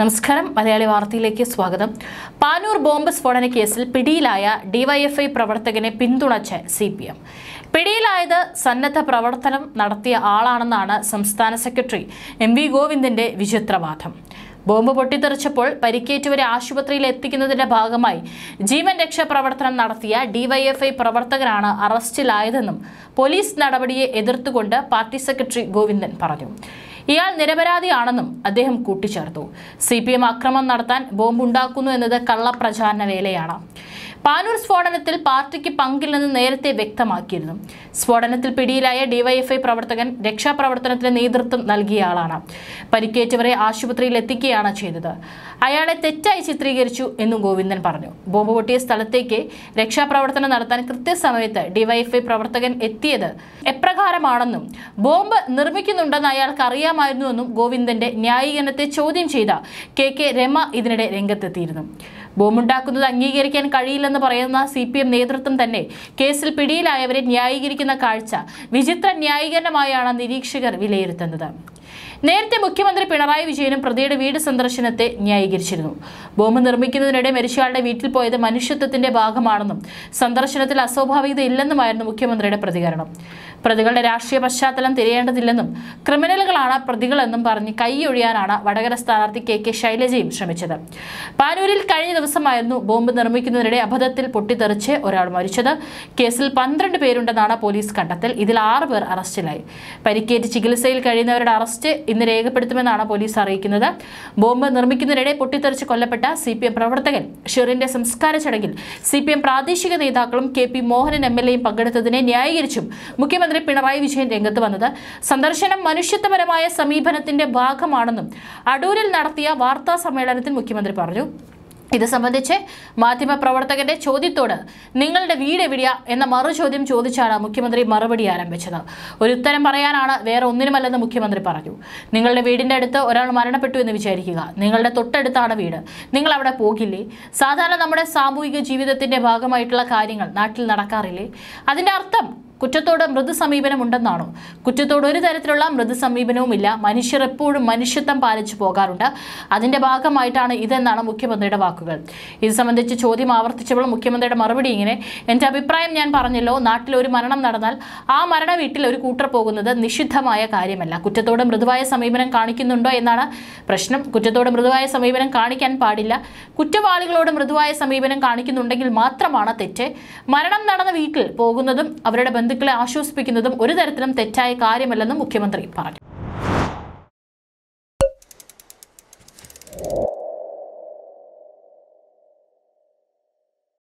നമസ്കാരം മലയാളി വാർത്തയിലേക്ക് സ്വാഗതം പാനൂർ ബോംബ് സ്ഫോടന കേസിൽ പിടിയിലായ ഡിവൈഎഫ്ഐ പ്രവർത്തകനെ പിന്തുണച്ച് സി പി എം പിടിയിലായത് സന്നദ്ധ പ്രവർത്തനം നടത്തിയ ആളാണെന്നാണ് സംസ്ഥാന സെക്രട്ടറി എം വി ഗോവിന്ദന്റെ വിചിത്രവാദം ബോംബ് പൊട്ടിത്തെറിച്ചപ്പോൾ പരിക്കേറ്റവരെ ആശുപത്രിയിൽ എത്തിക്കുന്നതിന്റെ ഭാഗമായി ജീവൻ രക്ഷാപ്രവർത്തനം നടത്തിയ ഡിവൈഎഫ്ഐ പ്രവർത്തകരാണ് അറസ്റ്റിലായതെന്നും പോലീസ് നടപടിയെ എതിർത്തുകൊണ്ട് പാർട്ടി സെക്രട്ടറി ഗോവിന്ദൻ പറഞ്ഞു ഇയാൾ നിരപരാധിയാണെന്നും അദ്ദേഹം കൂട്ടിച്ചേർത്തു സി പി എം അക്രമം നടത്താൻ ബോംബുണ്ടാക്കുന്നു എന്നത് കള്ളപ്രചാരണ വേലയാണ് പാനൂർ സ്ഫോടനത്തിൽ പാർട്ടിക്ക് പങ്കില്ലെന്ന് നേരത്തെ വ്യക്തമാക്കിയിരുന്നു സ്ഫോടനത്തിൽ പിടിയിലായ ഡിവൈഎഫ്ഐ പ്രവർത്തകൻ രക്ഷാപ്രവർത്തനത്തിന് നേതൃത്വം നൽകിയ ആളാണ് പരിക്കേറ്റവരെ ആശുപത്രിയിൽ എത്തിക്കുകയാണ് ചെയ്തത് അയാളെ തെറ്റായി ചിത്രീകരിച്ചു എന്നും ഗോവിന്ദൻ പറഞ്ഞു ബോംബ് പൊട്ടിയ സ്ഥലത്തേക്ക് രക്ഷാപ്രവർത്തനം നടത്താൻ കൃത്യസമയത്ത് ഡിവൈഎഫ്ഐ പ്രവർത്തകൻ എത്തിയത് എപ്രകാരമാണെന്നും ബോംബ് നിർമ്മിക്കുന്നുണ്ടെന്ന് അയാൾക്ക് അറിയാമായിരുന്നുവെന്നും ഗോവിന്ദന്റെ ന്യായീകരണത്തെ ചോദ്യം ചെയ്ത കെ കെ രമ ഇതിനിടെ രംഗത്തെത്തിയിരുന്നു ബോംബുണ്ടാക്കുന്നത് അംഗീകരിക്കാൻ കഴിയില്ലെന്ന് പറയുന്ന സി പി എം നേതൃത്വം തന്നെ കേസിൽ പിടിയിലായവരെ ന്യായീകരിക്കുന്ന കാഴ്ച വിചിത്ര ന്യായീകരണമായാണ് നിരീക്ഷകർ വിലയിരുത്തുന്നത് നേരത്തെ മുഖ്യമന്ത്രി പിണറായി വിജയനും പ്രതിയുടെ വീട് സന്ദർശനത്തെ ന്യായീകരിച്ചിരുന്നു ബോംബ് നിർമ്മിക്കുന്നതിനിടെ മരിച്ചയാളുടെ വീട്ടിൽ പോയത് മനുഷ്യത്വത്തിന്റെ ഭാഗമാണെന്നും സന്ദർശനത്തിൽ അസ്വാഭാവികത ഇല്ലെന്നുമായിരുന്നു മുഖ്യമന്ത്രിയുടെ പ്രതികരണം പ്രതികളുടെ രാഷ്ട്രീയ പശ്ചാത്തലം തിരയേണ്ടതില്ലെന്നും ക്രിമിനലുകളാണ് പ്രതികളെന്നും പറഞ്ഞ് കൈയൊഴിയാനാണ് വടകര സ്ഥാനാർത്ഥി കെ കെ ശൈലജയും ശ്രമിച്ചത് പാനൂരിൽ കഴിഞ്ഞ ദിവസമായിരുന്നു ബോംബ് നിർമ്മിക്കുന്നതിനിടെ അബദ്ധത്തിൽ പൊട്ടിത്തെറിച്ച് ഒരാൾ മരിച്ചത് കേസിൽ പന്ത്രണ്ട് പേരുണ്ടെന്നാണ് പോലീസ് കണ്ടെത്തൽ ഇതിൽ ആറ് പേർ അറസ്റ്റിലായി പരിക്കേറ്റ് ചികിത്സയിൽ കഴിയുന്നവരുടെ അറസ്റ്റ് ഇന്ന് രേഖപ്പെടുത്തുമെന്നാണ് പോലീസ് അറിയിക്കുന്നത് ബോംബ് നിർമ്മിക്കുന്നതിനിടെ പൊട്ടിത്തെറിച്ച് കൊല്ലപ്പെട്ട സി പി എം പ്രവർത്തകൻ ഷെറിന്റെ സംസ്കാര ചടങ്ങിൽ സി പി എം പ്രാദേശിക നേതാക്കളും K P Mohanan M L എയും പങ്കെടുത്തതിനെ ന്യായീകരിച്ചും മുഖ്യമന്ത്രി മുഖ്യമന്ത്രി പിണറായി വിജയൻ രംഗത്ത് വന്നത് സന്ദർശനം മനുഷ്യത്വപരമായ സമീപനത്തിന്റെ ഭാഗമാണെന്നും അടൂരിൽ നടത്തിയ വാർത്താ സമ്മേളനത്തിൽ മുഖ്യമന്ത്രി പറഞ്ഞു ഇത് സംബന്ധിച്ച് മാധ്യമപ്രവർത്തകന്റെ ചോദ്യത്തോട് നിങ്ങളുടെ വീട് എവിടെയാ എന്ന മറുചോദ്യം ചോദിച്ചാണ് മുഖ്യമന്ത്രി മറുപടി ആരംഭിച്ചത് ഒരു ഉത്തരം പറയാനാണ് വേറെ ഒന്നിനുമല്ലെന്ന് മുഖ്യമന്ത്രി പറഞ്ഞു നിങ്ങളുടെ വീടിന്റെ അടുത്ത് ഒരാൾ മരണപ്പെട്ടു എന്ന് വിചാരിക്കുക നിങ്ങളുടെ തൊട്ടടുത്താണ് വീട് നിങ്ങൾ അവിടെ പോകില്ലേ സാധാരണ നമ്മുടെ സാമൂഹിക ജീവിതത്തിന്റെ ഭാഗമായിട്ടുള്ള കാര്യങ്ങൾ നാട്ടിൽ നടക്കാറില്ലേ അതിന്റെ അർത്ഥം കുറ്റത്തോട് മൃദു ഉണ്ടെന്നാണോ കുറ്റത്തോട് ഒരു തരത്തിലുള്ള മൃദു സമീപനവുമില്ല മനുഷ്യർ എപ്പോഴും മനുഷ്യത്വം പാലിച്ചു പോകാറുണ്ട് അതിന്റെ ഭാഗമായിട്ടാണ് ഇതെന്നാണ് മുഖ്യമന്ത്രിയുടെ വാക്കുകൾ ഇത് സംബന്ധിച്ച് ചോദ്യം ആവർത്തിച്ചപ്പോൾ മുഖ്യമന്ത്രിയുടെ മറുപടി ഇങ്ങനെ എൻ്റെ അഭിപ്രായം ഞാൻ പറഞ്ഞല്ലോ നാട്ടിൽ ഒരു മരണം നടന്നാൽ ആ മരണ വീട്ടിൽ ഒരു കൂട്ടർ പോകുന്നത് നിഷിദ്ധമായ കാര്യമല്ല കുറ്റത്തോട് മൃദുവായ സമീപനം കാണിക്കുന്നുണ്ടോ എന്നാണ് പ്രശ്നം കുറ്റത്തോട് മൃദുവായ സമീപനം കാണിക്കാൻ പാടില്ല കുറ്റവാളികളോട് മൃദുവായ സമീപനം കാണിക്കുന്നുണ്ടെങ്കിൽ മാത്രമാണ് തെറ്റ് മരണം നടന്ന വീട്ടിൽ പോകുന്നതും അവരുടെ ബന്ധു ബന്ധുക്കളെ ആശ്വസിപ്പിക്കുന്നതും ഒരു തരത്തിലും തെറ്റായ കാര്യമല്ലെന്നും മുഖ്യമന്ത്രി പറഞ്ഞു